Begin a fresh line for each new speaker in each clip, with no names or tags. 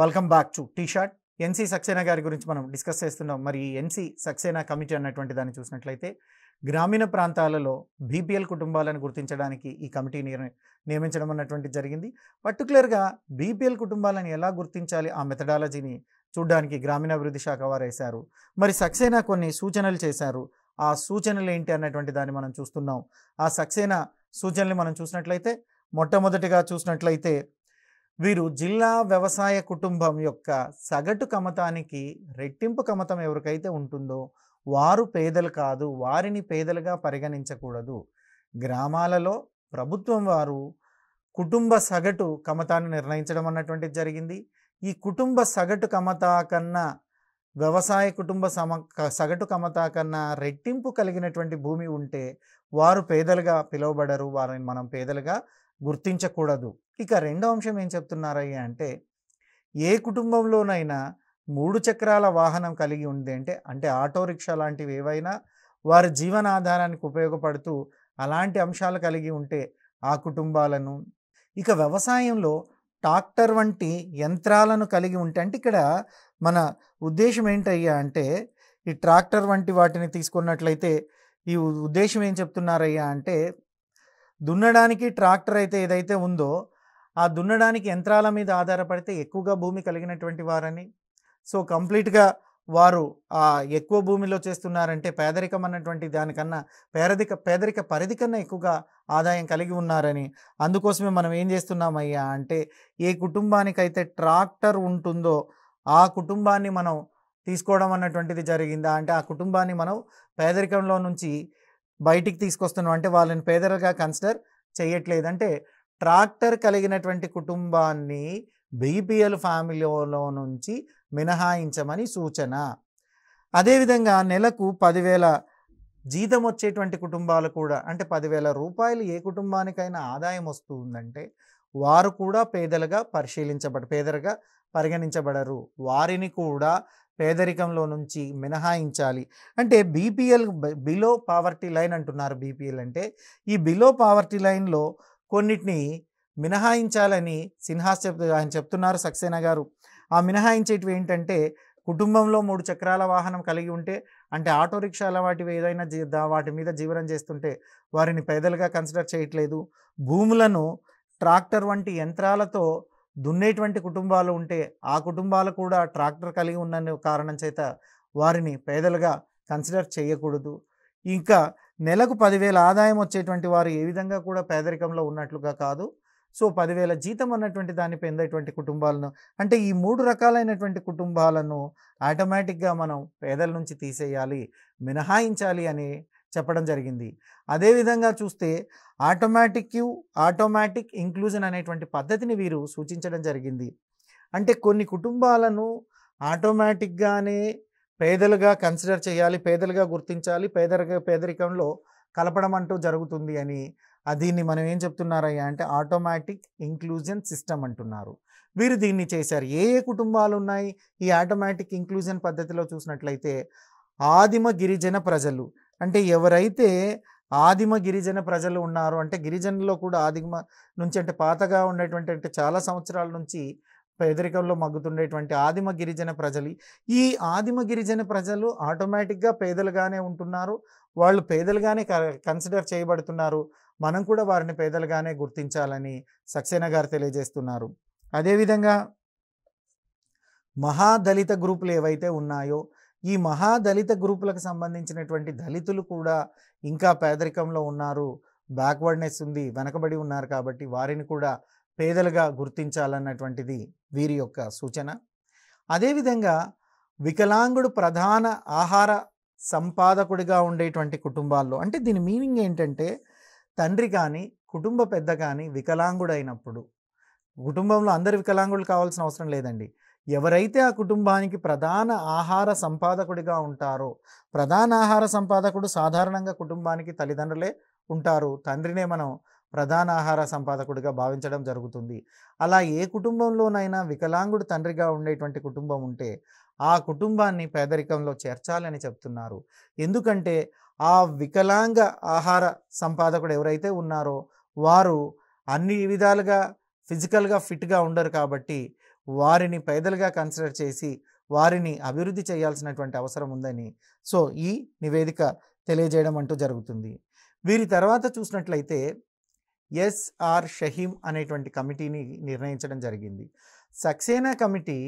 welcome back to T shirt NC Saxena గారి గురించి మనం డిస్కస్ చేస్తున్నాం మరి ఎన్సీ సక్సేనా కమిటీ అన్నటువంటి దాన్ని చూసినట్లయితే గ్రామీణ ప్రాంతాలలో బీపీఎల్ కుటుంబాలను గుర్తించడానికి ఈ కమిటీ నియమించడం అన్నటువంటి జరిగింది పర్టికులర్గా బీపీఎల్ కుటుంబాలను ఎలా గుర్తించాలి ఆ మెథడాలజీని చూడడానికి గ్రామీణాభివృద్ధి శాఖ వారు వేశారు మరి సక్సేనా కొన్ని సూచనలు చేశారు ఆ సూచనలు ఏంటి అన్నటువంటి దాన్ని మనం చూస్తున్నాం ఆ సక్సేనా సూచనలు మనం చూసినట్లయితే మొట్టమొదటిగా చూసినట్లయితే వీరు జిల్లా వ్యవసాయ కుటుంబం యొక్క సగటు కమతానికి రెట్టింపు కమతం ఎవరికైతే ఉంటుందో వారు పేదలు కాదు వారిని పేదలుగా పరిగణించకూడదు గ్రామాలలో ప్రభుత్వం వారు కుటుంబ సగటు కమతాన్ని నిర్ణయించడం అన్నటువంటిది జరిగింది ఈ కుటుంబ సగటు కమత కన్నా వ్యవసాయ కుటుంబ సమ సగటు కమత కన్నా రెట్టింపు కలిగినటువంటి భూమి ఉంటే వారు పేదలుగా పిలువబడరు వారిని మనం పేదలుగా గుర్తించకూడదు ఇక రెండో అంశం ఏం చెప్తున్నారయ్యా అంటే ఏ కుటుంబంలోనైనా మూడు చక్రాల వాహనం కలిగి ఉంది అంటే అంటే ఆటో రిక్షా లాంటివి ఏవైనా వారి జీవనాధారానికి ఉపయోగపడుతూ అలాంటి అంశాలు కలిగి ఉంటే ఆ కుటుంబాలను ఇక వ్యవసాయంలో ట్రాక్టర్ వంటి యంత్రాలను కలిగి ఉంటే అంటే ఇక్కడ మన ఉద్దేశం ఏంటయ్యా అంటే ఈ ట్రాక్టర్ వంటి వాటిని తీసుకున్నట్లయితే ఈ ఉద్దేశం ఏం చెప్తున్నారయ్యా అంటే దున్నడానికి ట్రాక్టర్ అయితే ఏదైతే ఉందో ఆ దున్నడానికి యంత్రాల మీద ఆధారపడితే ఎక్కువగా భూమి కలిగినటువంటి వారని సో కంప్లీట్గా వారు ఆ ఎక్కువ భూమిలో చేస్తున్నారంటే పేదరికం అన్నటువంటి దానికన్నా పేదరిక పేదరిక పరిధి కన్నా ఎక్కువగా ఆదాయం కలిగి ఉన్నారని అందుకోసమే మనం ఏం చేస్తున్నామయ్యా అంటే ఏ కుటుంబానికైతే ట్రాక్టర్ ఉంటుందో ఆ కుటుంబాన్ని మనం తీసుకోవడం అన్నటువంటిది జరిగిందా అంటే ఆ కుటుంబాన్ని మనం పేదరికంలో నుంచి బయటికి తీసుకొస్తున్నాం అంటే వాళ్ళని పేదరిగా కన్సిడర్ చేయట్లేదంటే ట్రాక్టర్ కలిగినటువంటి కుటుంబాన్ని బీపీఎల్ ఫ్యామిలీలో నుంచి మినహాయించమని సూచన అదేవిధంగా నెలకు పదివేల జీతం వచ్చేటువంటి కుటుంబాలు కూడా అంటే పదివేల రూపాయలు ఏ కుటుంబానికైనా ఆదాయం వస్తుందంటే వారు కూడా పేదలుగా పరిశీలించబడ పేదలుగా పరిగణించబడరు వారిని కూడా పేదరికంలో నుంచి మినహాయించాలి అంటే బీపీఎల్ బిలో పావర్టీ లైన్ అంటున్నారు బీపీఎల్ అంటే ఈ బిలో పావర్టీ లైన్లో కొన్నిటిని మినహాయించాలని సిన్హాస్ చెప్తు ఆయన చెప్తున్నారు సక్సేనా గారు ఆ మినహాయించేటివి ఏంటంటే కుటుంబంలో మూడు చక్రాల వాహనం కలిగి ఉంటే అంటే ఆటో రిక్షాల వాటివి ఏదైనా జీ వాటి మీద జీవనం చేస్తుంటే వారిని పేదలుగా కన్సిడర్ చేయట్లేదు భూములను ట్రాక్టర్ వంటి యంత్రాలతో దున్నేటువంటి కుటుంబాలు ఉంటే ఆ కుటుంబాలు కూడా ట్రాక్టర్ కలిగి ఉన్న కారణం చేత వారిని పేదలుగా కన్సిడర్ చేయకూడదు ఇంకా నెలకు పదివేల ఆదాయం వచ్చేటువంటి వారు ఏ విధంగా కూడా పేదరికంలో ఉన్నట్లుగా కాదు సో పదివేల జీతం అన్నటువంటి దాన్ని పొందేటువంటి కుటుంబాలను అంటే ఈ మూడు రకాలైనటువంటి కుటుంబాలను ఆటోమేటిక్గా మనం పేదల నుంచి తీసేయాలి మినహాయించాలి అని చెప్పడం జరిగింది అదేవిధంగా చూస్తే ఆటోమేటిక్ ఆటోమేటిక్ ఇంక్లూజన్ అనేటువంటి పద్ధతిని వీరు సూచించడం జరిగింది అంటే కొన్ని కుటుంబాలను ఆటోమేటిక్గానే పేదలుగా కన్సిడర్ చేయాలి పేదలుగా గుర్తించాలి పేదరిక పేదరికంలో కలపడం అంటూ జరుగుతుంది అని దీన్ని మనం ఏం చెప్తున్నారయ్యా అంటే ఆటోమేటిక్ ఇంక్లూజన్ సిస్టమ్ అంటున్నారు వీరు దీన్ని చేశారు ఏ ఏ కుటుంబాలు ఉన్నాయి ఈ ఆటోమేటిక్ ఇంక్లూజన్ పద్ధతిలో చూసినట్లయితే ఆదిమ గిరిజన ప్రజలు అంటే ఎవరైతే ఆదిమ గిరిజన ప్రజలు ఉన్నారో అంటే గిరిజనులో కూడా ఆదిమ నుంచి అంటే పాతగా ఉన్నటువంటి అంటే చాలా సంవత్సరాల నుంచి పేదరికంలో మగ్గుతుండేటువంటి ఆదిమ గిరిజన ప్రజలు ఈ ఆదిమ గిరిజన ప్రజలు ఆటోమేటిక్గా పేదలుగానే ఉంటున్నారు వాళ్ళు పేదలుగానే కన్సిడర్ చేయబడుతున్నారు మనం కూడా వారిని పేదలుగానే గుర్తించాలని సక్సేనా గారు తెలియజేస్తున్నారు అదేవిధంగా మహాదళిత గ్రూపులు ఏవైతే ఉన్నాయో ఈ మహాదళిత గ్రూపులకు సంబంధించినటువంటి దళితులు కూడా ఇంకా పేదరికంలో ఉన్నారు బ్యాక్వర్డ్నెస్ ఉంది వెనకబడి ఉన్నారు కాబట్టి వారిని కూడా పేదలుగా గుర్తించాలన్నటువంటిది వీరి యొక్క సూచన అదేవిధంగా వికలాంగుడు ప్రధాన ఆహార సంపాదకుడిగా ఉండేటువంటి కుటుంబాల్లో అంటే దీని మీనింగ్ ఏంటంటే తండ్రి కానీ కుటుంబ పెద్ద కానీ వికలాంగుడైనప్పుడు కుటుంబంలో అందరు వికలాంగులు కావాల్సిన అవసరం లేదండి ఎవరైతే ఆ కుటుంబానికి ప్రధాన ఆహార సంపాదకుడిగా ఉంటారో ప్రధాన ఆహార సంపాదకుడు సాధారణంగా కుటుంబానికి తల్లిదండ్రులే ఉంటారు తండ్రినే మనం ప్రధాన ఆహార సంపాదకుడిగా భావించడం జరుగుతుంది అలా ఏ కుటుంబంలోనైనా వికలాంగుడు తండ్రిగా ఉండేటువంటి కుటుంబం ఉంటే ఆ కుటుంబాన్ని పేదరికంలో చేర్చాలని చెప్తున్నారు ఎందుకంటే ఆ వికలాంగ ఆహార సంపాదకుడు ఎవరైతే ఉన్నారో వారు అన్ని విధాలుగా ఫిజికల్గా ఫిట్గా ఉండరు కాబట్టి వారిని పేదలుగా కన్సిడర్ చేసి వారిని అభివృద్ధి చేయాల్సినటువంటి అవసరం ఉందని సో ఈ నివేదిక తెలియజేయడం అంటూ జరుగుతుంది వీరి తర్వాత చూసినట్లయితే ఎస్ఆర్ షహీం అనేటువంటి కమిటీని నిర్ణయించడం జరిగింది సక్సేనా కమిటీ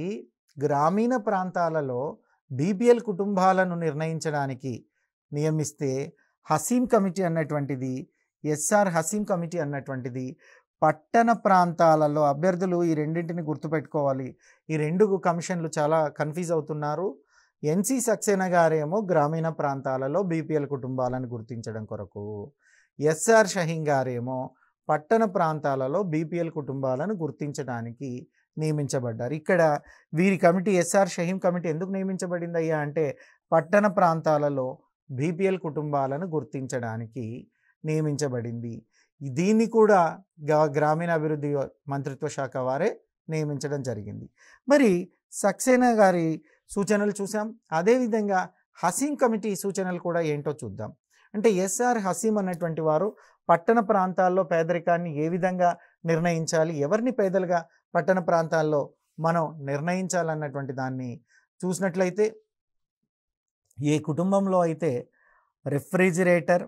గ్రామీణ ప్రాంతాలలో బీపీఎల్ కుటుంబాలను నిర్ణయించడానికి నియమిస్తే హసీం కమిటీ అన్నటువంటిది ఎస్ఆర్ హసీం కమిటీ అన్నటువంటిది పట్టణ ప్రాంతాలలో అభ్యర్థులు ఈ రెండింటిని గుర్తుపెట్టుకోవాలి ఈ రెండు కమిషన్లు చాలా కన్ఫ్యూజ్ అవుతున్నారు ఎన్సి సక్సేనా గారేమో గ్రామీణ ప్రాంతాలలో బీపీఎల్ కుటుంబాలను గుర్తించడం కొరకు ఎస్ఆర్ షహీం గారేమో పట్టణ ప్రాంతాలలో బీపీఎల్ కుటుంబాలను గుర్తించడానికి నియమించబడ్డారు ఇక్కడ వీరి కమిటీ ఎస్ఆర్ షహీం కమిటీ ఎందుకు నియమించబడింది అయ్యా అంటే పట్టణ ప్రాంతాలలో బీపీఎల్ కుటుంబాలను గుర్తించడానికి నియమించబడింది దీన్ని కూడా గ్రామీణాభివృద్ధి మంత్రిత్వ శాఖ వారే నియమించడం జరిగింది మరి సక్సేనా గారి సూచనలు చూసాం అదేవిధంగా హసీం కమిటీ సూచనలు కూడా ఏంటో చూద్దాం అంటే ఎస్ఆర్ హసీం అనేటువంటి వారు పట్టణ ప్రాంతాల్లో పేదరికాన్ని ఏ విధంగా నిర్ణయించాలి ఎవరిని పేదలుగా పట్టణ ప్రాంతాల్లో మనం నిర్ణయించాలన్నటువంటి దాన్ని చూసినట్లయితే ఏ కుటుంబంలో అయితే రెఫ్రిజిరేటర్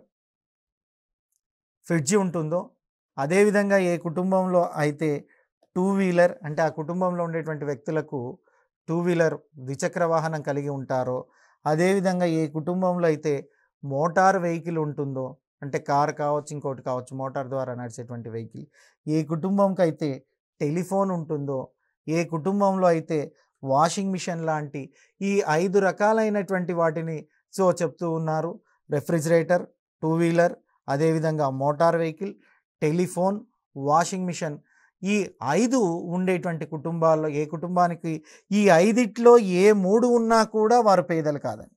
ఫ్రిడ్జ్ ఉంటుందో అదేవిధంగా ఏ కుటుంబంలో అయితే టూ వీలర్ అంటే ఆ కుటుంబంలో ఉండేటువంటి వ్యక్తులకు టూ వీలర్ ద్విచక్ర వాహనం కలిగి ఉంటారో అదేవిధంగా ఏ కుటుంబంలో అయితే మోటార్ వెహికల్ ఉంటుందో అంటే కార్ కావచ్చు ఇంకోటి కావచ్చు మోటార్ ద్వారా నడిచేటువంటి వెహికల్ ఏ కుటుంబంకి అయితే టెలిఫోన్ ఉంటుందో ఏ కుటుంబంలో అయితే వాషింగ్ మిషన్ లాంటి ఈ ఐదు రకాలైనటువంటి వాటిని సో చెప్తూ ఉన్నారు రెఫ్రిజిరేటర్ టూ వీలర్ అదేవిధంగా motor vehicle telephone washing machine ఈ ఐదు ఉండేటువంటి కుటుంబాల్లో ఏ కుటుంబానికి ఈ ఐదిట్లో ఏ మూడు ఉన్నా కూడా వారు పేదలు కాదని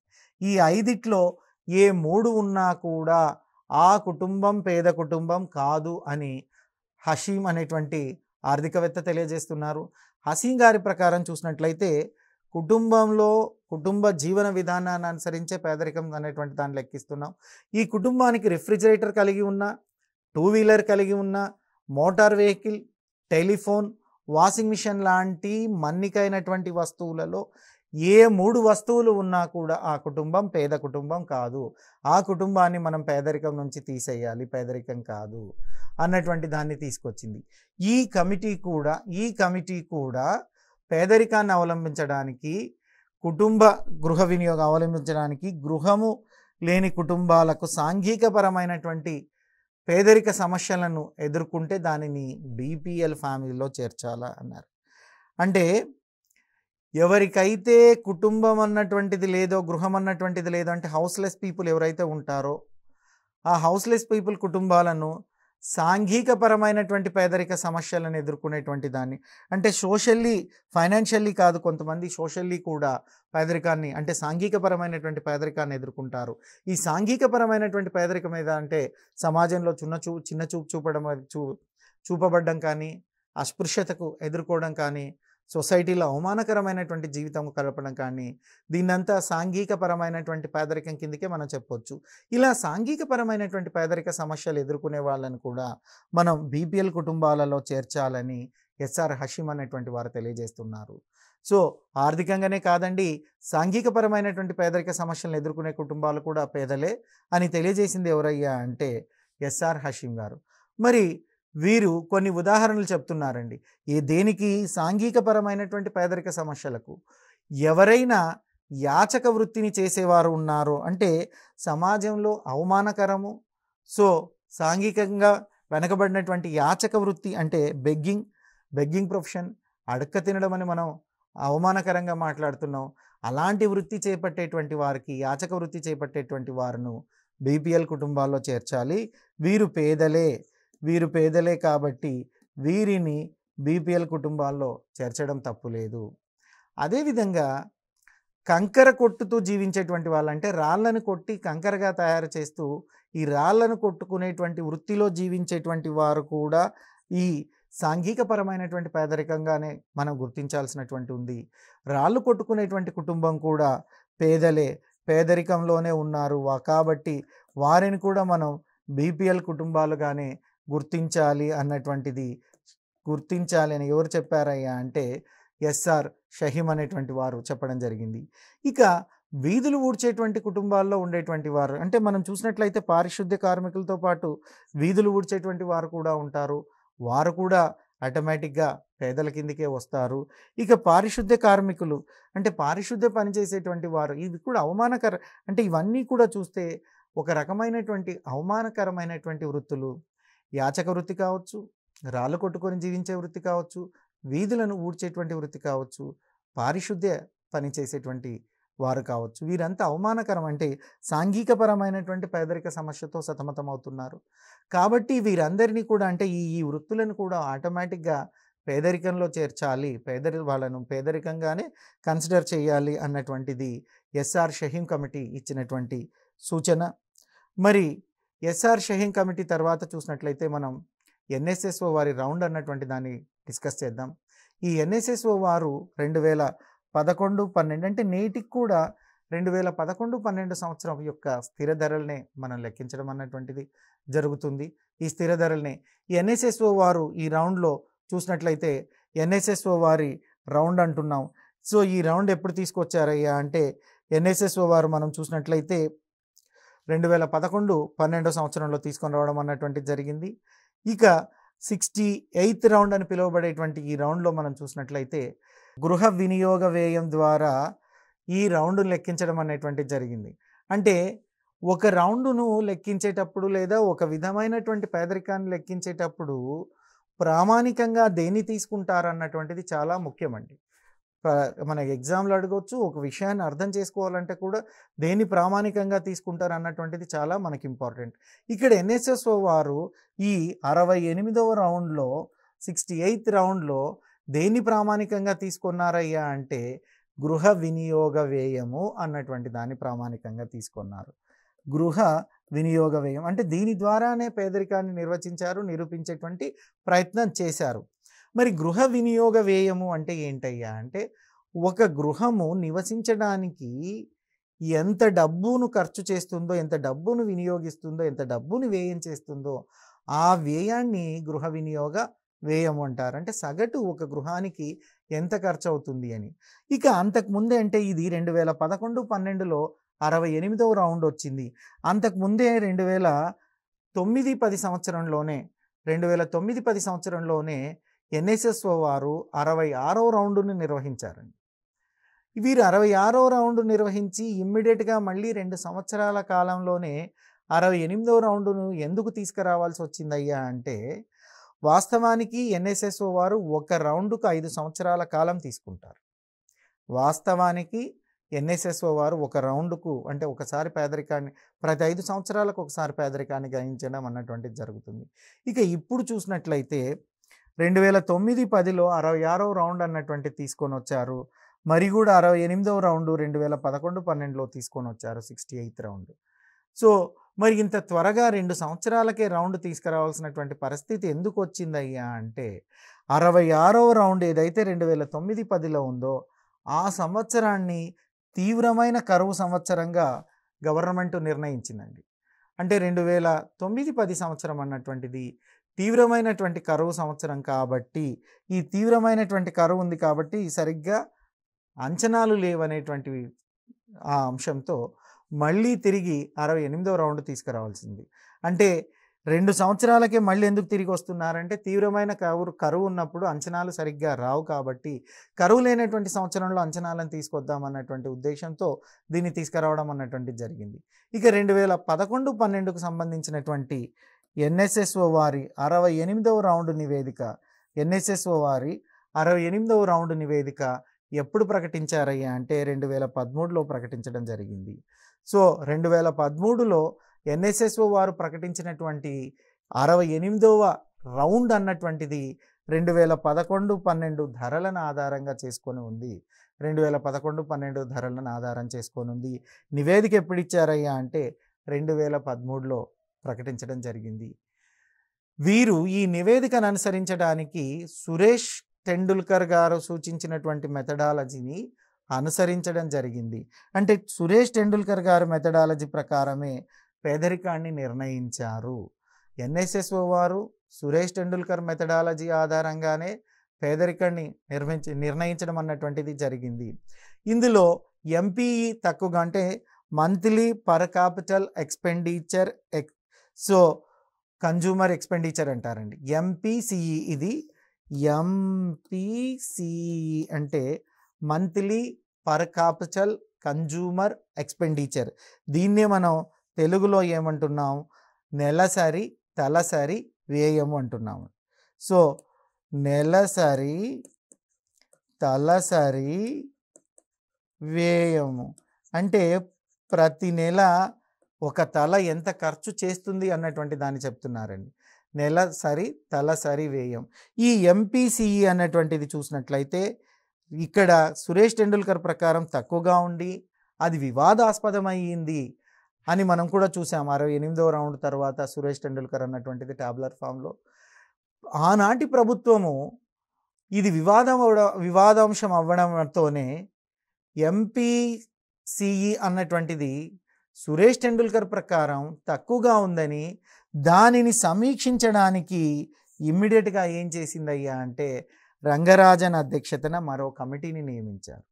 ఈ ఐదిట్లో ఏ మూడు ఉన్నా కూడా ఆ కుటుంబం పేద కుటుంబం కాదు అని హషీం అనేటువంటి ఆర్థికవేత్త తెలియజేస్తున్నారు హసీం గారి ప్రకారం చూసినట్లయితే కుటుంబంలో కుటుంబ జీవన విధానాన్ని అనుసరించే పేదరికం అనేటువంటి దాన్ని లెక్కిస్తున్నాం ఈ కుటుంబానికి రిఫ్రిజిరేటర్ కలిగి ఉన్న టూ వీలర్ కలిగి ఉన్న motor vehicle telephone washing machine లాంటి మన్నికైనటువంటి వస్తువులలో ఏ మూడు వస్తువులు ఉన్నా కూడా ఆ కుటుంబం పేద కుటుంబం కాదు ఆ కుటుంబాన్ని మనం పేదరికం నుంచి తీసేయాలి పేదరికం కాదు అన్నటువంటి దాన్ని తీసుకొచ్చింది ఈ కమిటీ కూడా ఈ కమిటీ కూడా పేదరికాన్ని అవలంబించడానికి కుటుంబ గృహ వినియోగం అవలంబించడానికి గృహము లేని కుటుంబాలకు సాంఘికపరమైనటువంటి పేదరిక సమస్యలను ఎదుర్కొంటే దానిని బీపీఎల్ ఫ్యామిలీలో చేర్చాలా అన్నారు అంటే ఎవరికైతే కుటుంబం అన్నటువంటిది లేదో గృహం అన్నటువంటిది లేదో అంటే హౌస్లెస్ పీపుల్ ఎవరైతే ఉంటారో ఆ హౌస్లెస్ పీపుల్ కుటుంబాలను సాంఘికపరమైనటువంటి పేదరిక సమస్యలను ఎదుర్కొనేటువంటి దాన్ని అంటే సోషల్లీ ఫైనాన్షియల్లీ కాదు కొంతమంది సోషల్లీ కూడా పేదరికాన్ని అంటే సాంఘికపరమైనటువంటి పేదరికాన్ని ఎదుర్కొంటారు ఈ సాంఘికపరమైనటువంటి పేదరికం మీద అంటే సమాజంలో చిన్న చూ చిన్న చూపు చూపడం చూ చూపబడడం కానీ అస్పృశ్యతకు ఎదుర్కోవడం కానీ సొసైటీలో అవమానకరమైనటువంటి జీవితం కలపడం కానీ దీన్నంతా సాంఘికపరమైనటువంటి పేదరికం కిందకే మనం చెప్పొచ్చు ఇలా సాంఘికపరమైనటువంటి పేదరిక సమస్యలు ఎదుర్కొనే వాళ్ళని కూడా మనం బీపీఎల్ కుటుంబాలలో చేర్చాలని ఎస్ఆర్ హషీమ్ అనేటువంటి వారు తెలియజేస్తున్నారు సో ఆర్థికంగానే కాదండి సాంఘికపరమైనటువంటి పేదరిక సమస్యలను ఎదుర్కొనే కుటుంబాలు కూడా పేదలే అని తెలియజేసింది ఎవరయ్యా అంటే ఎస్ఆర్ హషీమ్ గారు మరి వీరు కొన్ని ఉదాహరణలు చెప్తున్నారండి ఈ దేనికి సాంఘికపరమైనటువంటి పేదరిక సమస్యలకు ఎవరైనా యాచక వృత్తిని చేసేవారు ఉన్నారో అంటే సమాజంలో అవమానకరము సో సాంఘికంగా వెనకబడినటువంటి యాచక వృత్తి అంటే బెగ్గింగ్ బెగ్గింగ్ ప్రొఫెషన్ అడక్క తినడం అని మనం అవమానకరంగా మాట్లాడుతున్నాం అలాంటి వృత్తి చేపట్టేటువంటి వారికి యాచక వృత్తి చేపట్టేటువంటి వారును బీపీఎల్ కుటుంబాల్లో చేర్చాలి వీరు పేదలే వీరు పేదలే కాబట్టి వీరిని బీపీఎల్ కుటుంబాల్లో చేర్చడం తప్పులేదు అదేవిధంగా కంకర కొట్టుతూ జీవించేటువంటి వాళ్ళంటే రాళ్ళను కొట్టి కంకరగా తయారు చేస్తూ ఈ రాళ్ళను కొట్టుకునేటువంటి వృత్తిలో జీవించేటువంటి వారు కూడా ఈ సాంఘికపరమైనటువంటి పేదరికంగానే మనం గుర్తించాల్సినటువంటి ఉంది రాళ్ళు కొట్టుకునేటువంటి కుటుంబం కూడా పేదలే పేదరికంలోనే ఉన్నారు కాబట్టి వారిని కూడా మనం బీపీఎల్ కుటుంబాలుగానే గుర్తించాలి అన్నటువంటిది గుర్తించాలి అని ఎవరు చెప్పారయ్యా అంటే ఎస్ఆర్ షహీం అనేటువంటి వారు చెప్పడం జరిగింది ఇక వీధులు ఊడ్చేటువంటి కుటుంబాల్లో ఉండేటువంటి వారు అంటే మనం చూసినట్లయితే పారిశుద్ధ్య కార్మికులతో పాటు వీధులు ఊడ్చేటువంటి వారు కూడా ఉంటారు వారు కూడా ఆటోమేటిక్గా పేదల కిందికే వస్తారు ఇక పారిశుద్ధ్య కార్మికులు అంటే పారిశుద్ధ్య పనిచేసేటువంటి వారు ఇవి కూడా అవమానకర అంటే ఇవన్నీ కూడా చూస్తే ఒక రకమైనటువంటి అవమానకరమైనటువంటి వృత్తులు యాచక వృత్తి కావచ్చు రాళ్ళు కొట్టుకొని జీవించే వృత్తి కావచ్చు వీధులను ఊడ్చేటువంటి వృత్తి కావచ్చు పారిశుద్ధ్య పనిచేసేటువంటి వారు కావచ్చు వీరంతా అవమానకరం అంటే సాంఘికపరమైనటువంటి పేదరిక సమస్యతో సతమతం అవుతున్నారు కాబట్టి వీరందరినీ కూడా అంటే ఈ ఈ వృత్తులను కూడా ఆటోమేటిక్గా పేదరికంలో చేర్చాలి పేదరి వాళ్ళను పేదరికంగానే కన్సిడర్ చేయాలి అన్నటువంటిది ఎస్ఆర్ షహీం కమిటీ ఇచ్చినటువంటి సూచన మరి ఎస్ఆర్ షహీన్ కమిటీ తర్వాత చూసినట్లయితే మనం ఎన్ఎస్ఎస్ఓ వారి రౌండ్ అన్నటువంటి దాన్ని డిస్కస్ చేద్దాం ఈ ఎన్ఎస్ఎస్ఓ వారు రెండు వేల పదకొండు పన్నెండు అంటే నేటికి కూడా రెండు వేల పదకొండు పన్నెండు సంవత్సరం యొక్క స్థిర ధరలనే మనం లెక్కించడం అన్నటువంటిది జరుగుతుంది ఈ స్థిర ధరలనే ఎన్ఎస్ఎస్ఓ వారు ఈ రౌండ్లో చూసినట్లయితే ఎన్ఎస్ఎస్ఓ వారి రౌండ్ అంటున్నాం సో ఈ రౌండ్ ఎప్పుడు తీసుకొచ్చారయ్యా అంటే ఎన్ఎస్ఎస్ఓ వారు మనం చూసినట్లయితే రెండు వేల పదకొండు పన్నెండో సంవత్సరంలో తీసుకొని రావడం అన్నటువంటిది జరిగింది ఇక సిక్స్టీ ఎయిత్ రౌండ్ అని పిలువబడేటువంటి ఈ రౌండ్లో మనం చూసినట్లయితే గృహ వినియోగ వ్యయం ద్వారా ఈ రౌండ్ను లెక్కించడం అనేటువంటిది జరిగింది అంటే ఒక రౌండును లెక్కించేటప్పుడు లేదా ఒక విధమైనటువంటి పేదరికాన్ని లెక్కించేటప్పుడు ప్రామాణికంగా దేన్ని తీసుకుంటారన్నటువంటిది చాలా ముఖ్యమండి మన ఎగ్జామ్లు అడగవచ్చు ఒక విషయాన్ని అర్థం చేసుకోవాలంటే కూడా దేన్ని ప్రామాణికంగా తీసుకుంటారు అన్నటువంటిది చాలా మనకి ఇంపార్టెంట్ ఇక్కడ ఎన్ఎస్ఎస్ వారు ఈ అరవై ఎనిమిదవ రౌండ్లో సిక్స్టీ ఎయిత్ రౌండ్లో దేన్ని ప్రామాణికంగా తీసుకున్నారయ్యా అంటే గృహ వినియోగ వ్యయము అన్నటువంటి దాన్ని ప్రామాణికంగా తీసుకున్నారు గృహ వినియోగ వ్యయం అంటే దీని ద్వారానే పేదరికాన్ని నిర్వచించారు నిరూపించేటువంటి ప్రయత్నం చేశారు మరి గృహ వినియోగ వ్యయము అంటే ఏంటయ్యా అంటే ఒక గృహము నివసించడానికి ఎంత డబ్బును ఖర్చు చేస్తుందో ఎంత డబ్బును వినియోగిస్తుందో ఎంత డబ్బును వ్యయం చేస్తుందో ఆ వ్యయాన్ని గృహ వినియోగ వ్యయం అంటారు అంటే సగటు ఒక గృహానికి ఎంత ఖర్చు అవుతుంది అని ఇక అంతకుముందే అంటే ఇది రెండు వేల పదకొండు పన్నెండులో అరవై ఎనిమిదవ రౌండ్ వచ్చింది అంతకుముందే రెండు వేల తొమ్మిది పది సంవత్సరంలోనే రెండు వేల తొమ్మిది పది సంవత్సరంలోనే ఎన్ఎస్ఎస్ వారు అరవై ఆరో రౌండును నిర్వహించారండి వీరు అరవై ఆరో రౌండ్ నిర్వహించి ఇమ్మీడియట్గా మళ్ళీ రెండు సంవత్సరాల కాలంలోనే అరవై ఎనిమిదో రౌండును ఎందుకు తీసుకురావాల్సి వచ్చిందయ్యా అంటే వాస్తవానికి ఎన్ఎస్ఎస్ఓ వారు ఒక రౌండ్కు ఐదు సంవత్సరాల కాలం తీసుకుంటారు వాస్తవానికి ఎన్ఎస్ఎస్ఓ వారు ఒక రౌండ్కు అంటే ఒకసారి పేదరికాన్ని ప్రతి ఐదు సంవత్సరాలకు ఒకసారి పేదరికాన్ని గ్రహించడం అన్నటువంటిది జరుగుతుంది ఇక ఇప్పుడు చూసినట్లయితే రెండు వేల తొమ్మిది పదిలో అరవై ఆరో రౌండ్ అన్నటువంటి తీసుకొని వచ్చారు మరి కూడా అరవై ఎనిమిదవ రౌండ్ రెండు వేల పదకొండు పన్నెండులో తీసుకొని వచ్చారు సిక్స్టీ ఎయిత్ రౌండ్ సో మరి ఇంత త్వరగా రెండు సంవత్సరాలకే రౌండ్ తీసుకురావాల్సినటువంటి పరిస్థితి ఎందుకు వచ్చిందయ్యా అంటే అరవై ఆరవ రౌండ్ ఏదైతే రెండు వేల తొమ్మిది పదిలో ఉందో ఆ సంవత్సరాన్ని తీవ్రమైన కరువు సంవత్సరంగా గవర్నమెంట్ నిర్ణయించిందండి అంటే రెండు వేల తొమ్మిది పది సంవత్సరం అన్నటువంటిది తీవ్రమైనటువంటి కరువు సంవత్సరం కాబట్టి ఈ తీవ్రమైనటువంటి కరువు ఉంది కాబట్టి సరిగ్గా అంచనాలు లేవనేటువంటి ఆ అంశంతో మళ్ళీ తిరిగి అరవై ఎనిమిదవ రౌండ్ తీసుకురావాల్సింది అంటే రెండు సంవత్సరాలకే మళ్ళీ ఎందుకు తిరిగి వస్తున్నారంటే తీవ్రమైన కరువు కరువు ఉన్నప్పుడు అంచనాలు సరిగ్గా రావు కాబట్టి కరువు లేనటువంటి సంవత్సరంలో అంచనాలను తీసుకొద్దాం అన్నటువంటి ఉద్దేశంతో దీన్ని తీసుకురావడం అన్నటువంటి జరిగింది ఇక రెండు వేల పదకొండు పన్నెండుకు సంబంధించినటువంటి ఎన్ఎస్ఎస్ఓ వారి అరవై ఎనిమిదవ రౌండ్ నివేదిక ఎన్ఎస్ఎస్ఓ వారి అరవై ఎనిమిదవ రౌండ్ నివేదిక ఎప్పుడు ప్రకటించారయ్యా అంటే రెండు వేల పదమూడులో ప్రకటించడం జరిగింది సో రెండు వేల పదమూడులో ఎన్ఎస్ఎస్ఓ వారు ప్రకటించినటువంటి అరవై ఎనిమిదవ రౌండ్ అన్నటువంటిది రెండు వేల పదకొండు పన్నెండు ధరలను ఆధారంగా చేసుకొని ఉంది రెండు వేల పదకొండు పన్నెండు ధరలను ఆధారం చేసుకొని ఉంది నివేదిక ఎప్పుడు ఇచ్చారయ్యా అంటే రెండు వేల పదమూడులో ప్రకటించడం జరిగింది వీరు ఈ నివేదికను అనుసరించడానికి సురేష్ టెండూల్కర్ గారు సూచించినటువంటి మెథడాలజీని అనుసరించడం జరిగింది అంటే సురేష్ టెండూల్కర్ గారు మెథడాలజీ ప్రకారమే పేదరికాన్ని నిర్ణయించారు ఎన్ఎస్ఎస్ఓ వారు సురేష్ టెండూల్కర్ మెథడాలజీ ఆధారంగానే పేదరికాన్ని నిర్మించి నిర్ణయించడం అన్నటువంటిది జరిగింది ఇందులో ఎంపీఈ తక్కువగా అంటే మంత్లీ పర్ క్యాపిటల్ ఎక్స్పెండిచర్ ఎక్ సో కన్జూమర్ ఎక్స్పెండిచర్ అంటారండి ఎంపీసీఈ e ఇది ఎంపీసీఈ e అంటే monthly per capital consumer expenditure దీన్నే మనం తెలుగులో ఏమంటున్నాం నెలసరి తలసరి వ్యయము అంటున్నాము సో నెలసరి తలసరి వ్యయము అంటే ప్రతి నెల ఒక తల ఎంత ఖర్చు చేస్తుంది అన్నటువంటి దాన్ని చెప్తున్నారండి నెల సరి తల సరి వ్యయం ఈ ఎంపీసీఈ e అన్నటువంటిది చూసినట్లయితే ఇక్కడ సురేష్ టెండూల్కర్ ప్రకారం తక్కువగా ఉండి అది వివాదాస్పదమయ్యింది అని మనం కూడా చూసాం అరవై ఎనిమిదవ రౌండ్ తర్వాత సురేష్ టెండూల్కర్ అన్నటువంటిది టాబ్లర్ ఫామ్లో ఆనాటి ప్రభుత్వము ఇది వివాదం వివాదాంశం అవ్వడంతోనే ఎంపీసీఈ e అన్నటువంటిది సురేష్ టెండూల్కర్ ప్రకారం తక్కువగా ఉందని దానిని సమీక్షించడానికి ఇమ్మీడియట్గా ఏం చేసిందయ్యా అంటే రంగరాజన్ అధ్యక్షతన మరో కమిటీని నియమించారు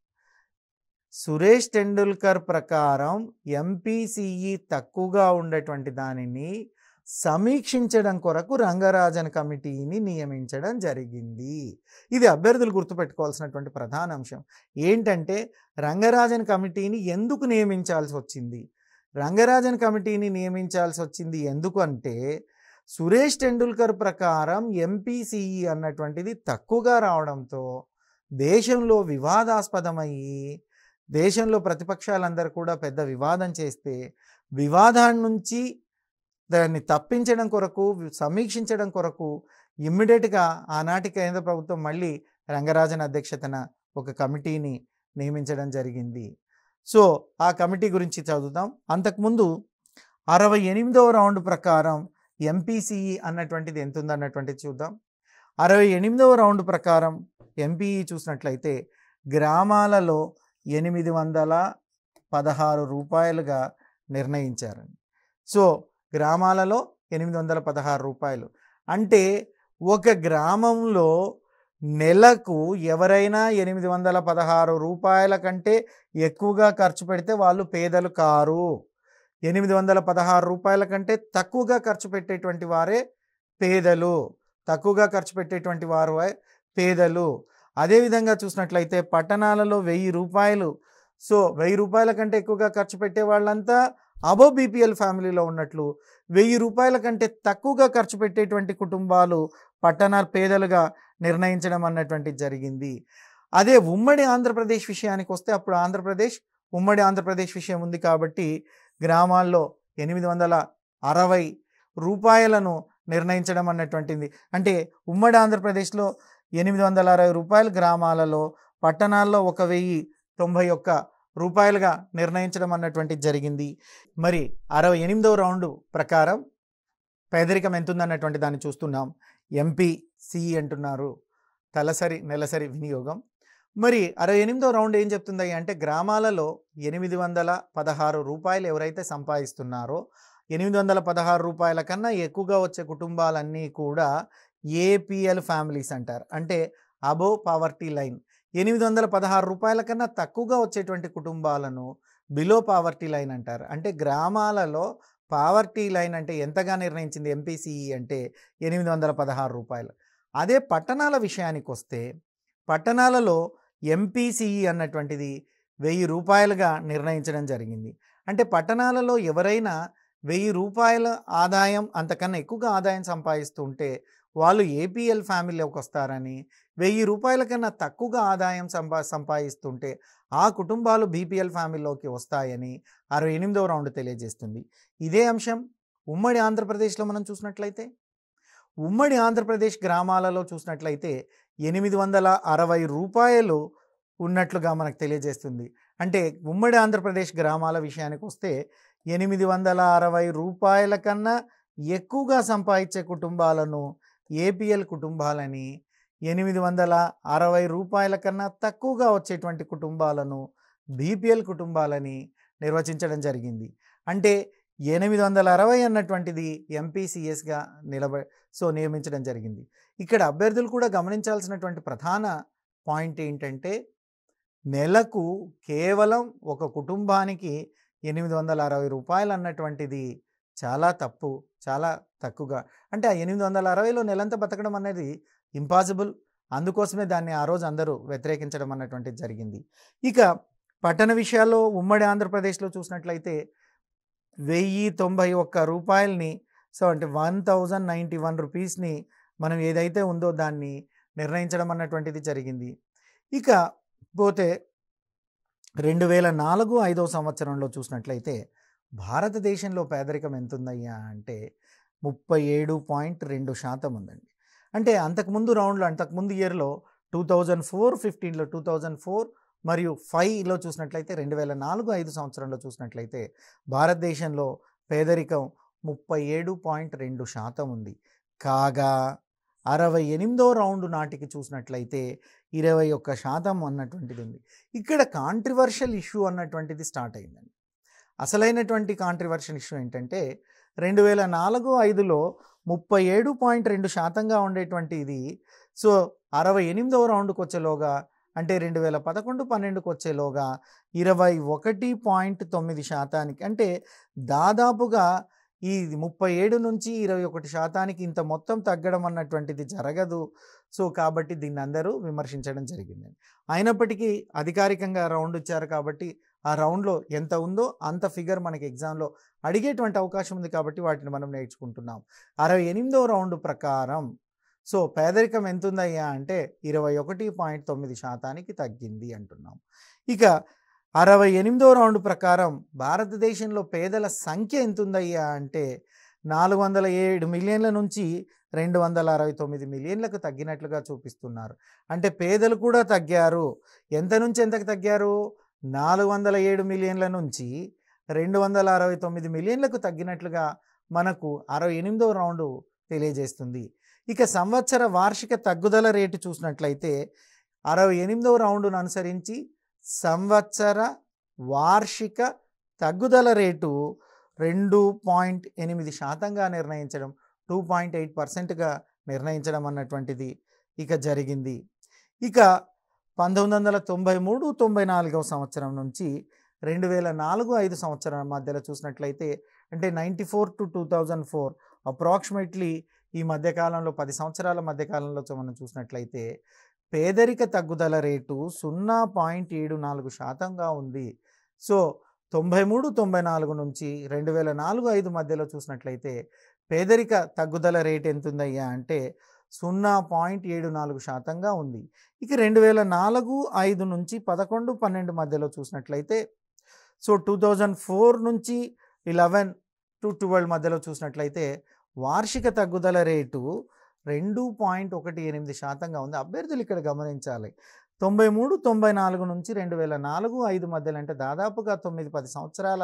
సురేష్ టెండూల్కర్ ప్రకారం ఎంపీసీఈ తక్కువగా ఉండేటువంటి దానిని సమీక్షించడం కొరకు రంగరాజన్ కమిటీని నియమించడం జరిగింది ఇది అభ్యర్థులు గుర్తుపెట్టుకోవాల్సినటువంటి ప్రధాన అంశం ఏంటంటే రంగరాజన్ కమిటీని ఎందుకు నియమించాల్సి వచ్చింది రంగరాజన్ కమిటీని నియమించాల్సి వచ్చింది ఎందుకు అంటే సురేష్ టెండూల్కర్ ప్రకారం ఎంపీసీఈ అన్నటువంటిది తక్కువగా రావడంతో దేశంలో వివాదాస్పదమయ్యి దేశంలో ప్రతిపక్షాలందరూ కూడా పెద్ద వివాదం చేస్తే వివాదాన్ని నుంచి దాన్ని తప్పించడం కొరకు సమీక్షించడం కొరకు ఇమ్మీడియట్గా ఆనాటి కేంద్ర ప్రభుత్వం మళ్ళీ రంగరాజన్ అధ్యక్షతన ఒక కమిటీని నియమించడం జరిగింది సో ఆ కమిటీ గురించి చదువుదాం అంతకుముందు అరవై ఎనిమిదవ రౌండ్ ప్రకారం ఎంపీసీఈ అన్నటువంటిది ఎంత ఉందన్నటువంటిది చూద్దాం అరవై ఎనిమిదవ రౌండ్ ప్రకారం ఎంపీఈ చూసినట్లయితే గ్రామాలలో ఎనిమిది వందల పదహారు రూపాయలుగా నిర్ణయించారండి సో గ్రామాలలో ఎనిమిది వందల పదహారు రూపాయలు అంటే ఒక గ్రామంలో నెలకు ఎవరైనా ఎనిమిది వందల పదహారు రూపాయల కంటే ఎక్కువగా ఖర్చు పెడితే వాళ్ళు పేదలు కారు ఎనిమిది వందల పదహారు రూపాయల కంటే తక్కువగా ఖర్చు పెట్టేటువంటి వారే పేదలు తక్కువగా ఖర్చు పెట్టేటువంటి వారు పేదలు అదేవిధంగా చూసినట్లయితే పట్టణాలలో వెయ్యి రూపాయలు సో వెయ్యి రూపాయల కంటే ఎక్కువగా ఖర్చు పెట్టే వాళ్ళంతా అబో బీపీఎల్ ఫ్యామిలీలో ఉన్నట్లు వెయ్యి రూపాయల కంటే తక్కువగా ఖర్చు పెట్టేటువంటి కుటుంబాలు పట్టణాల పేదలుగా నిర్ణయించడం అన్నటువంటి జరిగింది అదే ఉమ్మడి ఆంధ్రప్రదేశ్ విషయానికి వస్తే అప్పుడు ఆంధ్రప్రదేశ్ ఉమ్మడి ఆంధ్రప్రదేశ్ విషయం ఉంది కాబట్టి గ్రామాల్లో ఎనిమిది వందల అరవై రూపాయలను నిర్ణయించడం అన్నటువంటిది అంటే ఉమ్మడి ఆంధ్రప్రదేశ్లో ఎనిమిది వందల అరవై రూపాయలు గ్రామాలలో పట్టణాల్లో ఒక వెయ్యి తొంభై ఒక్క రూపాయలుగా నిర్ణయించడం అన్నటువంటిది జరిగింది మరి అరవై ఎనిమిదవ రౌండ్ ప్రకారం పేదరికం ఎంతుందన్నటువంటి దాన్ని చూస్తున్నాం ఎంపీ సిఈ అంటున్నారు తలసరి నెలసరి వినియోగం మరి అరవై ఎనిమిదో రౌండ్ ఏం చెప్తుంది అంటే గ్రామాలలో ఎనిమిది వందల పదహారు రూపాయలు ఎవరైతే సంపాదిస్తున్నారో ఎనిమిది వందల పదహారు రూపాయల కన్నా ఎక్కువగా వచ్చే కుటుంబాలన్నీ కూడా ఏపీఎల్ ఫ్యామిలీస్ అంటారు అంటే అబో పావర్టీ లైన్ ఎనిమిది వందల పదహారు రూపాయల కన్నా తక్కువగా వచ్చేటువంటి కుటుంబాలను బిలో పావర్టీ లైన్ అంటారు అంటే గ్రామాలలో పావర్టీ లైన్ అంటే ఎంతగా నిర్ణయించింది ఎంపీసీఈ అంటే ఎనిమిది వందల పదహారు రూపాయలు అదే పట్టణాల విషయానికి వస్తే పట్టణాలలో ఎంపీసీఈ అన్నటువంటిది వెయ్యి రూపాయలుగా నిర్ణయించడం జరిగింది అంటే పట్టణాలలో ఎవరైనా వెయ్యి రూపాయల ఆదాయం అంతకన్నా ఎక్కువగా ఆదాయం సంపాదిస్తుంటే వాళ్ళు ఏపీఎల్ ఫ్యామిలీలోకి వస్తారని వెయ్యి రూపాయల కన్నా తక్కువగా ఆదాయం సంపా సంపాదిస్తుంటే ఆ కుటుంబాలు బీపీఎల్ ఫ్యామిలీలోకి వస్తాయని అరవై ఎనిమిదవ రౌండ్ తెలియజేస్తుంది ఇదే అంశం ఉమ్మడి ఆంధ్రప్రదేశ్లో మనం చూసినట్లయితే ఉమ్మడి ఆంధ్రప్రదేశ్ గ్రామాలలో చూసినట్లయితే ఎనిమిది వందల అరవై రూపాయలు ఉన్నట్లుగా మనకు తెలియజేస్తుంది అంటే ఉమ్మడి ఆంధ్రప్రదేశ్ గ్రామాల విషయానికి వస్తే ఎనిమిది వందల అరవై రూపాయల కన్నా ఎక్కువగా సంపాదించే కుటుంబాలను ఏపీఎల్ కుటుంబాలని ఎనిమిది వందల అరవై రూపాయల కన్నా తక్కువగా వచ్చేటువంటి కుటుంబాలను బీపీఎల్ కుటుంబాలని నిర్వచించడం జరిగింది అంటే ఎనిమిది వందల అరవై అన్నటువంటిది ఎంపీసీఎస్గా నిలబ సో నియమించడం జరిగింది ఇక్కడ అభ్యర్థులు కూడా గమనించాల్సినటువంటి ప్రధాన పాయింట్ ఏంటంటే నెలకు కేవలం ఒక కుటుంబానికి ఎనిమిది వందల అరవై రూపాయలు అన్నటువంటిది చాలా తప్పు చాలా తక్కువగా అంటే ఆ ఎనిమిది వందల అరవైలో నెలంతా బతకడం అనేది ఇంపాసిబుల్ అందుకోసమే దాన్ని ఆ రోజు అందరూ వ్యతిరేకించడం అన్నటువంటిది జరిగింది ఇక పట్టణ విషయాల్లో ఉమ్మడి ఆంధ్రప్రదేశ్లో చూసినట్లయితే వెయ్యి తొంభై ఒక్క రూపాయలని సో అంటే వన్ థౌజండ్ నైంటీ వన్ రూపీస్ని మనం ఏదైతే ఉందో దాన్ని నిర్ణయించడం అన్నటువంటిది జరిగింది ఇక పోతే రెండు వేల నాలుగు ఐదో సంవత్సరంలో చూసినట్లయితే భారతదేశంలో పేదరికం ఎంతుందయ్యా అంటే ముప్పై ఏడు పాయింట్ రెండు శాతం ఉందండి అంటే అంతకుముందు రౌండ్లో అంతకుముందు ఇయర్లో టూ థౌజండ్ ఫోర్ ఫిఫ్టీన్లో టూ థౌజండ్ ఫోర్ మరియు ఫైవ్లో చూసినట్లయితే రెండు వేల నాలుగు ఐదు సంవత్సరంలో చూసినట్లయితే భారతదేశంలో పేదరికం ముప్పై ఏడు పాయింట్ రెండు శాతం ఉంది కాగా అరవై ఎనిమిదో రౌండ్ నాటికి చూసినట్లయితే ఇరవై ఒక్క శాతం అన్నటువంటిది ఉంది ఇక్కడ కాంట్రివర్షియల్ ఇష్యూ అన్నటువంటిది స్టార్ట్ అయిందండి అసలైనటువంటి కాంట్రివర్షియల్ ఇష్యూ ఏంటంటే రెండు వేల నాలుగు ఐదులో ముప్పై ఏడు పాయింట్ రెండు శాతంగా ఉండేటువంటి ఇది సో అరవై ఎనిమిదవ రౌండ్కి వచ్చేలోగా అంటే రెండు వేల పదకొండు పన్నెండుకి వచ్చేలోగా ఇరవై ఒకటి పాయింట్ తొమ్మిది శాతానికి అంటే దాదాపుగా ఈ ముప్పై ఏడు నుంచి ఇరవై ఒకటి శాతానికి ఇంత మొత్తం తగ్గడం అన్నటువంటిది జరగదు సో కాబట్టి దీన్ని అందరూ విమర్శించడం జరిగింది అయినప్పటికీ అధికారికంగా రౌండ్ ఇచ్చారు కాబట్టి ఆ రౌండ్లో ఎంత ఉందో అంత ఫిగర్ మనకి ఎగ్జామ్లో అడిగేటువంటి అవకాశం ఉంది కాబట్టి వాటిని మనం నేర్చుకుంటున్నాం అరవై ఎనిమిదో రౌండ్ ప్రకారం సో పేదరికం ఎంత ఉందయ్యా అంటే ఇరవై ఒకటి పాయింట్ తొమ్మిది శాతానికి తగ్గింది అంటున్నాం ఇక అరవై ఎనిమిదో రౌండ్ ప్రకారం భారతదేశంలో పేదల సంఖ్య ఎంత ఉందయ్యా అంటే నాలుగు వందల ఏడు మిలియన్ల నుంచి రెండు వందల అరవై తొమ్మిది మిలియన్లకు తగ్గినట్లుగా చూపిస్తున్నారు అంటే పేదలు కూడా తగ్గారు ఎంత నుంచి ఎంతకు తగ్గారు నాలుగు వందల ఏడు మిలియన్ల నుంచి రెండు వందల అరవై తొమ్మిది మిలియన్లకు తగ్గినట్లుగా మనకు అరవై ఎనిమిదో రౌండు తెలియజేస్తుంది ఇక సంవత్సర వార్షిక తగ్గుదల రేటు చూసినట్లయితే అరవై ఎనిమిదవ రౌండును అనుసరించి సంవత్సర వార్షిక తగ్గుదల రేటు రెండు పాయింట్ ఎనిమిది శాతంగా నిర్ణయించడం టూ పాయింట్ ఎయిట్ పర్సెంట్గా నిర్ణయించడం అన్నటువంటిది ఇక జరిగింది ఇక పంతొమ్మిది వందల తొంభై మూడు తొంభై నాలుగవ సంవత్సరం నుంచి రెండు వేల నాలుగు ఐదు సంవత్సరాల మధ్యలో చూసినట్లయితే అంటే ninety four to two thousand four approximately ఈ మధ్యకాలంలో పది సంవత్సరాల మధ్యకాలంలో మనం చూసినట్లయితే పేదరిక తగ్గుదల రేటు సున్నా పాయింట్ ఏడు నాలుగు శాతంగా ఉంది సో తొంభై మూడు తొంభై నాలుగు నుంచి రెండు వేల నాలుగు ఐదు మధ్యలో చూసినట్లయితే పేదరిక తగ్గుదల రేట్ ఎంతుందయ్యా అంటే సున్నా పాయింట్ ఏడు నాలుగు శాతంగా ఉంది ఇక రెండు వేల నాలుగు ఐదు నుంచి పదకొండు పన్నెండు మధ్యలో చూసినట్లయితే సో టూ థౌజండ్ ఫోర్ నుంచి ఇలెవెన్ టు ట్వెల్వ్ మధ్యలో చూసినట్లయితే వార్షిక తగ్గుదల రేటు రెండు పాయింట్ ఒకటి ఎనిమిది శాతంగా ఉంది అభ్యర్థులు ఇక్కడ గమనించాలి తొంభై మూడు తొంభై నాలుగు నుంచి రెండు వేల నాలుగు ఐదు మధ్యలో అంటే దాదాపుగా తొమ్మిది పది సంవత్సరాల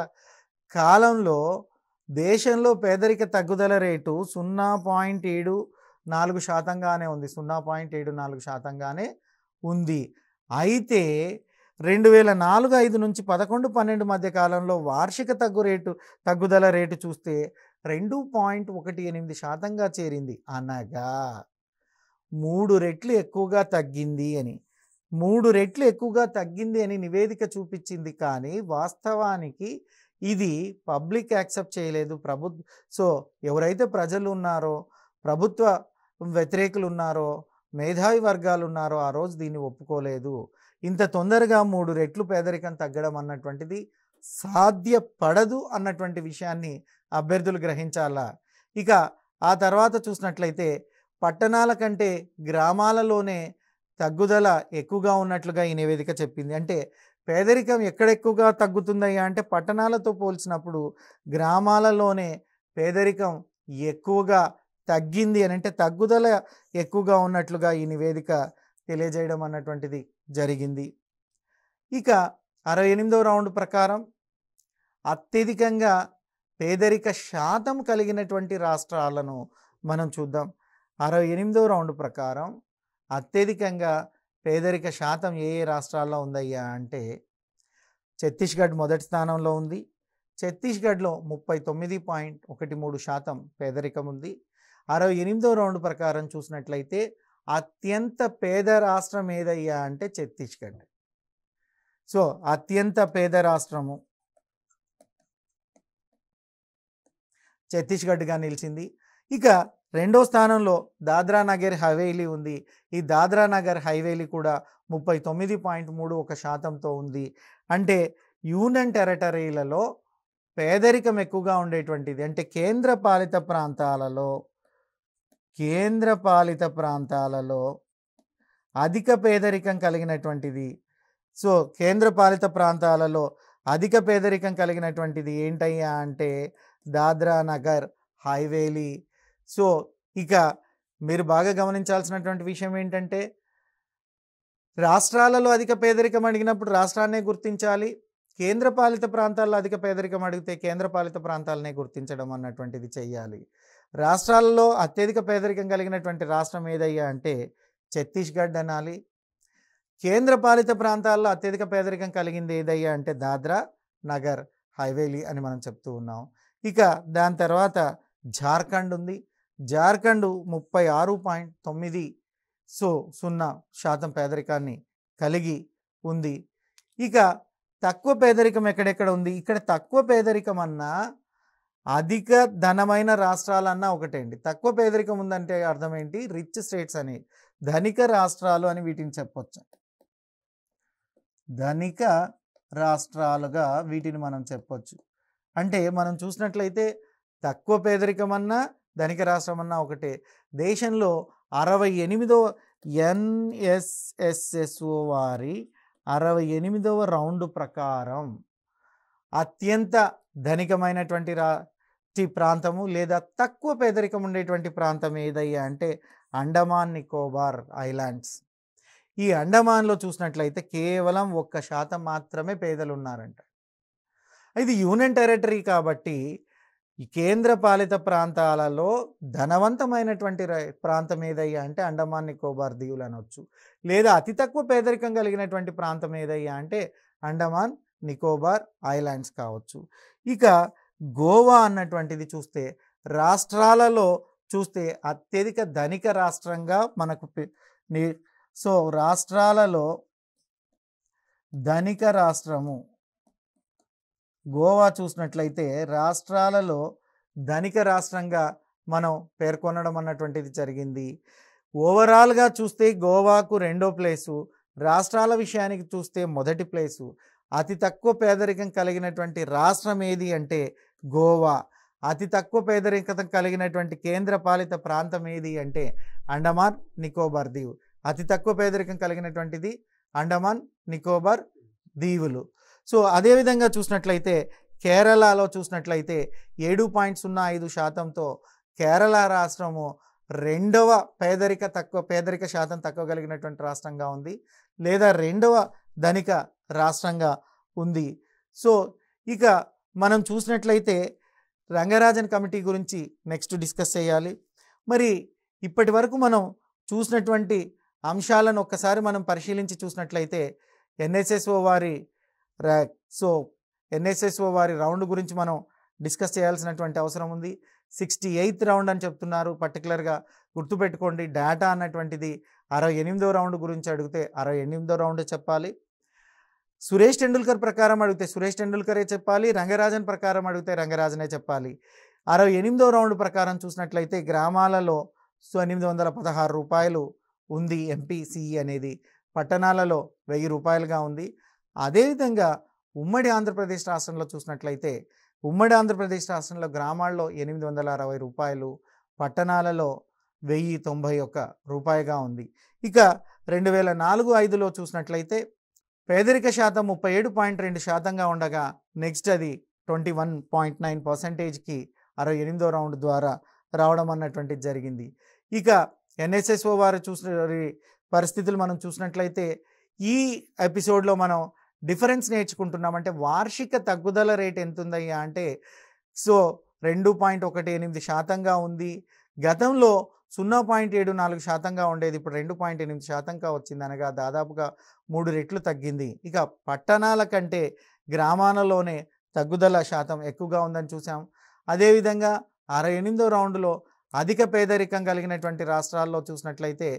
కాలంలో దేశంలో పేదరిక తగ్గుదల రేటు సున్నా పాయింట్ ఏడు నాలుగు శాతంగానే ఉంది సున్నా పాయింట్ ఏడు నాలుగు శాతంగానే ఉంది అయితే రెండు వేల నాలుగు ఐదు నుంచి పదకొండు పన్నెండు మధ్య కాలంలో వార్షిక తగ్గు రేటు తగ్గుదల రేటు చూస్తే రెండు పాయింట్ ఒకటి ఎనిమిది శాతంగా చేరింది అనగా మూడు రెట్లు ఎక్కువగా తగ్గింది అని మూడు రెట్లు ఎక్కువగా తగ్గింది అని నివేదిక చూపించింది కానీ వాస్తవానికి ఇది పబ్లిక్ యాక్సెప్ట్ చేయలేదు ప్రభుత్వ సో ఎవరైతే ప్రజలు ఉన్నారో ప్రభుత్వ వ్యతిరేకులు ఉన్నారో మేధావి వర్గాలు ఉన్నారో ఆ రోజు దీన్ని ఒప్పుకోలేదు ఇంత తొందరగా మూడు రెట్లు పేదరికం తగ్గడం అన్నటువంటిది సాధ్యపడదు అన్నటువంటి విషయాన్ని అభ్యర్థులు గ్రహించాలా ఇక ఆ తర్వాత చూసినట్లయితే పట్టణాల కంటే గ్రామాలలోనే తగ్గుదల ఎక్కువగా ఉన్నట్లుగా ఈ నివేదిక చెప్పింది అంటే పేదరికం ఎక్కడెక్కువగా తగ్గుతుందయ్యా అంటే పట్టణాలతో పోల్చినప్పుడు గ్రామాలలోనే పేదరికం ఎక్కువగా తగ్గింది అని అంటే తగ్గుదల ఎక్కువగా ఉన్నట్లుగా ఈ నివేదిక తెలియజేయడం అన్నటువంటిది జరిగింది ఇక అరవై ఎనిమిదవ రౌండ్ ప్రకారం అత్యధికంగా పేదరిక శాతం కలిగినటువంటి రాష్ట్రాలను మనం చూద్దాం అరవై ఎనిమిదవ రౌండ్ ప్రకారం అత్యధికంగా పేదరిక శాతం ఏ ఏ రాష్ట్రాల్లో ఉందయ్యా అంటే ఛత్తీస్గఢ్ మొదటి స్థానంలో ఉంది ఛత్తీస్గఢ్లో ముప్పై తొమ్మిది పాయింట్ ఒకటి మూడు శాతం పేదరికం ఉంది అరవై ఎనిమిదో రౌండ్ ప్రకారం చూసినట్లయితే అత్యంత పేద రాష్ట్రం ఏదయ్యా అంటే ఛత్తీస్గఢ్ సో అత్యంత పేద రాష్ట్రము ఛత్తీస్గఢ్గా నిలిచింది ఇక రెండో స్థానంలో దాద్రా నగర్ హవేలీ ఉంది ఈ దాద్రా నగర్ హైవేలీ కూడా ముప్పై తొమ్మిది పాయింట్ మూడు ఒక శాతంతో ఉంది అంటే యూనియన్ టెరటరీలలో పేదరికం ఎక్కువగా ఉండేటువంటిది అంటే కేంద్ర పాలిత ప్రాంతాలలో కేంద్ర పాలిత ప్రాంతాలలో అధిక పేదరికం కలిగినటువంటిది సో కేంద్ర పాలిత ప్రాంతాలలో అధిక పేదరికం కలిగినటువంటిది ఏంటయ్యా అంటే దాద్రా నగర్ హైవేలీ సో ఇక మీరు బాగా గమనించాల్సినటువంటి విషయం ఏంటంటే రాష్ట్రాలలో అధిక పేదరికం అడిగినప్పుడు రాష్ట్రాన్నే గుర్తించాలి కేంద్ర పాలిత ప్రాంతాల్లో అధిక పేదరికం అడిగితే కేంద్ర పాలిత ప్రాంతాలనే గుర్తించడం అన్నటువంటిది చెయ్యాలి రాష్ట్రాలలో అత్యధిక పేదరికం కలిగినటువంటి రాష్ట్రం ఏదయ్యా అంటే ఛత్తీస్గఢ్ అనాలి కేంద్ర పాలిత ప్రాంతాల్లో అత్యధిక పేదరికం కలిగింది ఏదయ్యా అంటే దాద్రా నగర్ హైవేలీ అని మనం చెప్తూ ఉన్నాం ఇక దాని తర్వాత జార్ఖండ్ ఉంది జార్ఖండ్ ముప్పై ఆరు పాయింట్ తొమ్మిది సో సున్నా శాతం పేదరికాన్ని కలిగి ఉంది ఇక తక్కువ పేదరికం ఎక్కడెక్కడ ఉంది ఇక్కడ తక్కువ పేదరికం అన్నా అధిక ధనమైన రాష్ట్రాలన్నా ఒకటే తక్కువ పేదరికం ఉందంటే అర్థం ఏంటి రిచ్ స్టేట్స్ అని ధనిక రాష్ట్రాలు అని వీటిని చెప్పొచ్చు ధనిక రాష్ట్రాలుగా వీటిని మనం చెప్పొచ్చు అంటే మనం చూసినట్లయితే తక్కువ పేదరికం అన్నా ధనిక రాష్ట్రం అన్నా ఒకటే దేశంలో అరవై ఎనిమిదో ఎన్ఎస్ఎస్ఎస్ఓ వారి అరవై ఎనిమిదవ రౌండ్ ప్రకారం అత్యంత ధనికమైనటువంటి రా ప్రాంతము లేదా తక్కువ పేదరికం ఉండేటువంటి ప్రాంతం ఏదయ్యా అంటే అండమాన్ నికోబార్ ఐలాండ్స్ ఈ అండమాన్లో చూసినట్లయితే కేవలం ఒక్క శాతం మాత్రమే పేదలు ఉన్నారంట ఇది యూనియన్ టెరిటరీ కాబట్టి ఈ కేంద్ర పాలిత ప్రాంతాలలో ధనవంతమైనటువంటి ప్రాంతం ఏదయ్యా అంటే అండమాన్ నికోబార్ దీవులు అనొచ్చు లేదా అతి తక్కువ పేదరికం కలిగినటువంటి ప్రాంతం ఏదయ్యా అంటే అండమాన్ నికోబార్ ఐలాండ్స్ కావచ్చు ఇక గోవా అన్నటువంటిది చూస్తే రాష్ట్రాలలో చూస్తే అత్యధిక ధనిక రాష్ట్రంగా మనకు సో రాష్ట్రాలలో ధనిక రాష్ట్రము గోవా చూసినట్లయితే రాష్ట్రాలలో ధనిక రాష్ట్రంగా మనం పేర్కొనడం అన్నటువంటిది జరిగింది ఓవరాల్గా చూస్తే గోవాకు రెండో ప్లేసు రాష్ట్రాల విషయానికి చూస్తే మొదటి ప్లేసు అతి తక్కువ పేదరికం కలిగినటువంటి రాష్ట్రం ఏది అంటే గోవా అతి తక్కువ పేదరికత కలిగినటువంటి కేంద్రపాలిత ప్రాంతం ఏది అంటే అండమాన్ నికోబార్ దీవు అతి తక్కువ పేదరికం కలిగినటువంటిది అండమాన్ నికోబార్ దీవులు సో అదేవిధంగా చూసినట్లయితే కేరళలో చూసినట్లయితే ఏడు పాయింట్ సున్నా ఐదు శాతంతో కేరళ రాష్ట్రము రెండవ పేదరిక తక్కువ పేదరిక శాతం తక్కువ కలిగినటువంటి రాష్ట్రంగా ఉంది లేదా రెండవ ధనిక రాష్ట్రంగా ఉంది సో ఇక మనం చూసినట్లయితే రంగరాజన్ కమిటీ గురించి నెక్స్ట్ డిస్కస్ చేయాలి మరి ఇప్పటి వరకు మనం చూసినటువంటి అంశాలను ఒక్కసారి మనం పరిశీలించి చూసినట్లయితే ఎన్ఎస్ఎస్ఓ వారి ర్యాక్ సో ఎన్ఎస్ఎస్ఓ వారి రౌండ్ గురించి మనం డిస్కస్ చేయాల్సినటువంటి అవసరం ఉంది సిక్స్టీ ఎయిత్ రౌండ్ అని చెప్తున్నారు పర్టికులర్గా గుర్తుపెట్టుకోండి డేటా అన్నటువంటిది అరవై ఎనిమిదో రౌండ్ గురించి అడిగితే అరవై ఎనిమిదో రౌండ్ చెప్పాలి సురేష్ టెండూల్కర్ ప్రకారం అడిగితే సురేష్ టెండూల్కరే చెప్పాలి రంగరాజన్ ప్రకారం అడిగితే రంగరాజనే చెప్పాలి అరవై ఎనిమిదో రౌండ్ ప్రకారం చూసినట్లయితే గ్రామాలలో సో ఎనిమిది వందల పదహారు రూపాయలు ఉంది ఎంపీసీఈ అనేది పట్టణాలలో వెయ్యి రూపాయలుగా ఉంది అదేవిధంగా ఉమ్మడి ఆంధ్రప్రదేశ్ రాష్ట్రంలో చూసినట్లయితే ఉమ్మడి ఆంధ్రప్రదేశ్ రాష్ట్రంలో గ్రామాల్లో ఎనిమిది వందల అరవై రూపాయలు పట్టణాలలో వెయ్యి తొంభై ఒక్క రూపాయిగా ఉంది ఇక రెండు వేల నాలుగు ఐదులో చూసినట్లయితే పేదరిక శాతం ముప్పై ఏడు పాయింట్ రెండు శాతంగా ఉండగా నెక్స్ట్ అది ట్వంటీ వన్ పాయింట్ నైన్ పర్సంటేజ్కి అరవై ఎనిమిదో రౌండ్ ద్వారా రావడం అన్నటువంటిది జరిగింది ఇక ఎన్ఎస్ఎస్ఓ వారు చూసిన పరిస్థితులు మనం చూసినట్లయితే ఈ ఎపిసోడ్లో మనం డిఫరెన్స్ నేర్చుకుంటున్నామంటే వార్షిక తగ్గుదల రేట్ ఎంత ఉందయ్యా అంటే సో రెండు పాయింట్ ఒకటి ఎనిమిది శాతంగా ఉంది గతంలో సున్నా పాయింట్ ఏడు నాలుగు శాతంగా ఉండేది ఇప్పుడు రెండు పాయింట్ ఎనిమిది శాతంగా వచ్చింది అనగా దాదాపుగా మూడు రెట్లు తగ్గింది ఇక పట్టణాల కంటే గ్రామాలలోనే తగ్గుదల శాతం ఎక్కువగా ఉందని చూసాం అదేవిధంగా అరవై ఎనిమిదో రౌండ్లో అధిక పేదరికం కలిగినటువంటి రాష్ట్రాల్లో చూసినట్లయితే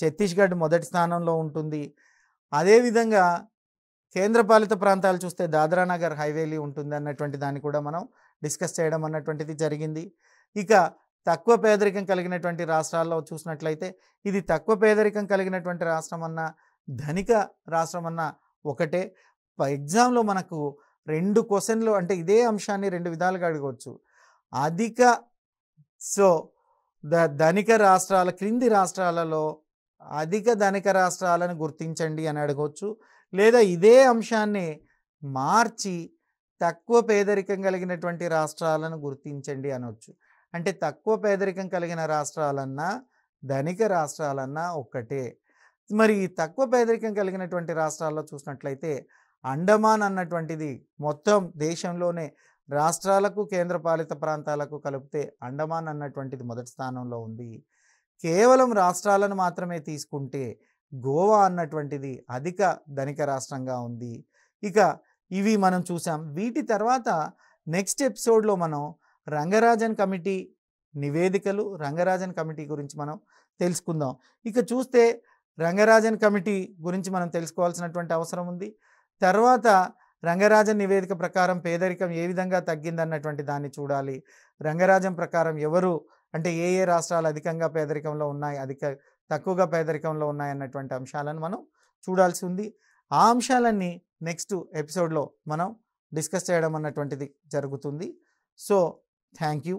ఛత్తీస్గఢ్ మొదటి స్థానంలో ఉంటుంది అదేవిధంగా కేంద్రపాలిత ప్రాంతాలు చూస్తే దాద్రా నగర్ హైవేలీ ఉంటుంది అన్నటువంటి దాన్ని కూడా మనం డిస్కస్ చేయడం అన్నటువంటిది జరిగింది ఇక తక్కువ పేదరికం కలిగినటువంటి రాష్ట్రాల్లో చూసినట్లయితే ఇది తక్కువ పేదరికం కలిగినటువంటి రాష్ట్రం అన్న ధనిక రాష్ట్రం అన్న ఒకటే ఎగ్జామ్లో మనకు రెండు క్వశ్చన్లు అంటే ఇదే అంశాన్ని రెండు విధాలుగా అడగవచ్చు అధిక సో ద ధనిక రాష్ట్రాల క్రింది రాష్ట్రాలలో అధిక ధనిక రాష్ట్రాలను గుర్తించండి అని అడగవచ్చు లేదా ఇదే అంశాన్ని మార్చి తక్కువ పేదరికం కలిగినటువంటి రాష్ట్రాలను గుర్తించండి అనొచ్చు అంటే తక్కువ పేదరికం కలిగిన రాష్ట్రాలన్నా ధనిక రాష్ట్రాలన్నా ఒక్కటే మరి తక్కువ పేదరికం కలిగినటువంటి రాష్ట్రాల్లో చూసినట్లయితే అండమాన్ అన్నటువంటిది మొత్తం దేశంలోనే రాష్ట్రాలకు కేంద్రపాలిత ప్రాంతాలకు కలిపితే అండమాన్ అన్నటువంటిది మొదటి స్థానంలో ఉంది కేవలం రాష్ట్రాలను మాత్రమే తీసుకుంటే గోవా అన్నటువంటిది అధిక ధనిక రాష్ట్రంగా ఉంది ఇక ఇవి మనం చూసాం వీటి తర్వాత నెక్స్ట్ ఎపిసోడ్లో మనం రంగరాజన్ కమిటీ నివేదికలు రంగరాజన్ కమిటీ గురించి మనం తెలుసుకుందాం ఇక చూస్తే రంగరాజన్ కమిటీ గురించి మనం తెలుసుకోవాల్సినటువంటి అవసరం ఉంది తర్వాత రంగరాజన్ నివేదిక ప్రకారం పేదరికం ఏ విధంగా తగ్గిందన్నటువంటి దాన్ని చూడాలి రంగరాజన్ ప్రకారం ఎవరు అంటే ఏ ఏ రాష్ట్రాలు అధికంగా పేదరికంలో ఉన్నాయి అధిక తక్కువగా పేదరికంలో ఉన్నాయన్నటువంటి అంశాలను మనం చూడాల్సి ఉంది ఆ అంశాలన్నీ నెక్స్ట్ ఎపిసోడ్లో మనం డిస్కస్ చేయడం అన్నటువంటిది జరుగుతుంది సో థ్యాంక్ యూ